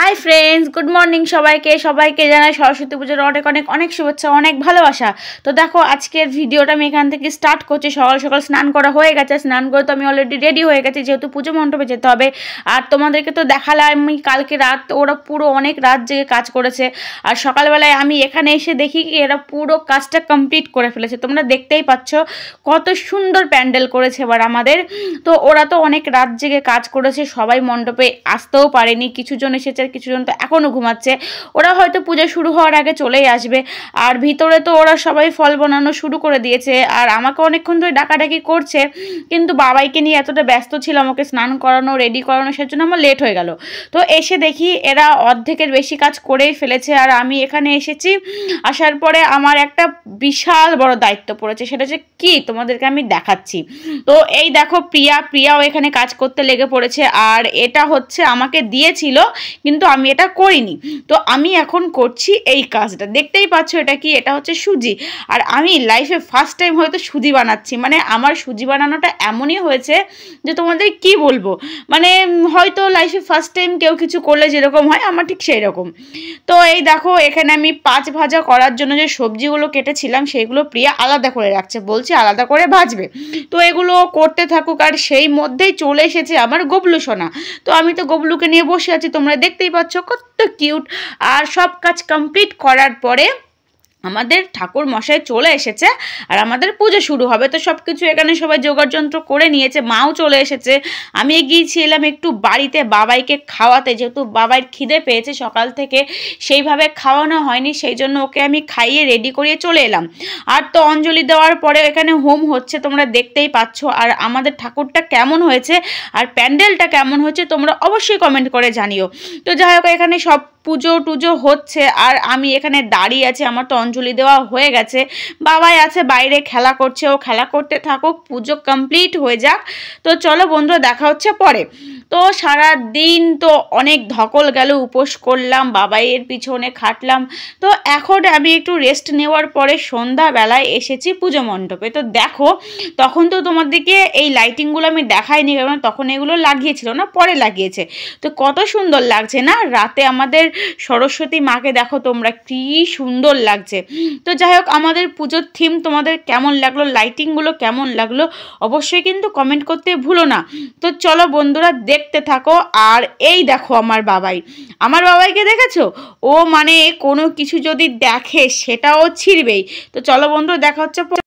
hi friends good morning সবাইকে সবাইকে জানাই সরস্বতী পুজোর অনেক অনেক অনেক শুভেচ্ছা অনেক ভালোবাসা তো দেখো আজকের ভিডিওটা আমি এখান থেকে স্টার্ট করছি সকাল সকাল স্নান করা হয়ে গেছে স্নান করে তো আমি অলরেডি রেডি হয়ে গেছি যেহেতু পুজো মণ্ডপে যেতে হবে আর তোমাদেরকে তো দেখালাম আমি কালকে রাত ওরা পুরো অনেক রাত জেগে কাজ করেছে আর সকালবেলায় আমি এখানে এসে দেখি কি এরা পুরো কাজটা কমপ্লিট করে ফেলেছে তোমরা দেখতেই পাচ্ছ কত সুন্দর প্যান্ডেল করেছে এবার আমাদের তো ওরা তো অনেক রাত জেগে কাজ করেছে সবাই মণ্ডপে আসতেও পারেনি কিছু জন এসেছে আমাদের কিছুজন তো এখনও ঘুমাচ্ছে ওরা হয়তো পূজা শুরু হওয়ার আগে চলেই আসবে আর ভিতরে তো ওরা সবাই ফল বানানো শুরু করে দিয়েছে আর আমাকে অনেকক্ষণ ধরে ডাকাডাকি করছে কিন্তু বাবাইকে নিয়ে এতটা ব্যস্ত ছিল আমাকে স্নান করানো রেডি করানো জন্য আমার লেট হয়ে গেল তো এসে দেখি এরা অর্ধেকের বেশি কাজ করেই ফেলেছে আর আমি এখানে এসেছি আসার পরে আমার একটা বিশাল বড় দায়িত্ব পড়েছে সেটা হচ্ছে কি তোমাদেরকে আমি দেখাচ্ছি তো এই দেখো প্রিয়া প্রিয়াও এখানে কাজ করতে লেগে পড়েছে আর এটা হচ্ছে আমাকে দিয়েছিল কিন্তু কিন্তু আমি এটা করিনি তো আমি এখন করছি এই কাজটা দেখতেই পাচ্ছ এটা কি এটা হচ্ছে সুজি আর আমি লাইফে ফার্স্ট টাইম হয়তো সুজি বানাচ্ছি মানে আমার সুজি বানানোটা এমনই হয়েছে যে তোমাদের কি বলবো মানে হয়তো লাইফে ফার্স্ট টাইম কেউ কিছু করলে যেরকম হয় আমার ঠিক সেই রকম তো এই দেখো এখানে আমি পাঁচ ভাজা করার জন্য যে সবজিগুলো কেটেছিলাম সেইগুলো প্রিয়া আলাদা করে রাখছে বলছে আলাদা করে ভাজবে তো এগুলো করতে থাকুক আর সেই মধ্যেই চলে এসেছে আমার গবলু সোনা তো আমি তো গবলুকে নিয়ে বসে আছি তোমরা দেখতে দেখতেই পাচ্ছ কত কিউট আর সব কাজ কমপ্লিট করার পরে আমাদের ঠাকুর মশাই চলে এসেছে আর আমাদের পুজো শুরু হবে তো সব কিছু এখানে সবাই যোগাযন্ত্র করে নিয়েছে মাও চলে এসেছে আমি গিয়েছিলাম একটু বাড়িতে বাবাইকে খাওয়াতে যেহেতু বাবাইয়ের খিদে পেয়েছে সকাল থেকে সেইভাবে খাওয়ানো হয়নি সেই জন্য ওকে আমি খাইয়ে রেডি করিয়ে চলে এলাম আর তো অঞ্জলি দেওয়ার পরে এখানে হোম হচ্ছে তোমরা দেখতেই পাচ্ছ আর আমাদের ঠাকুরটা কেমন হয়েছে আর প্যান্ডেলটা কেমন হয়েছে তোমরা অবশ্যই কমেন্ট করে জানিও তো যাই হোক এখানে সব পুজো টুজো হচ্ছে আর আমি এখানে দাঁড়িয়ে আছি আমার তো অঞ্জলি দেওয়া হয়ে গেছে বাবাই আছে বাইরে খেলা করছে ও খেলা করতে থাকুক পুজো কমপ্লিট হয়ে যাক তো চলো বন্ধুরা দেখা হচ্ছে পরে তো সারা দিন তো অনেক ধকল গেল উপোস করলাম বাবাইয়ের পিছনে খাটলাম তো এখন আমি একটু রেস্ট নেওয়ার পরে সন্ধ্যাবেলায় এসেছি পুজো মণ্ডপে তো দেখো তখন তো তোমাদেরকে এই লাইটিংগুলো আমি দেখাইনি কারণ তখন এগুলো লাগিয়েছিল না পরে লাগিয়েছে তো কত সুন্দর লাগছে না রাতে আমাদের সরস্বতী মাকে দেখো তোমরা কী সুন্দর লাগছে তো যাই হোক আমাদের পুজোর থিম তোমাদের কেমন লাগলো লাইটিংগুলো কেমন লাগলো অবশ্যই কিন্তু কমেন্ট করতে ভুলো না তো চলো বন্ধুরা দেখতে থাকো আর এই দেখো আমার বাবাই আমার বাবাইকে দেখেছো ও মানে কোনো কিছু যদি দেখে সেটাও ছিঁড়বেই তো চলো বন্ধুরা দেখা হচ্ছে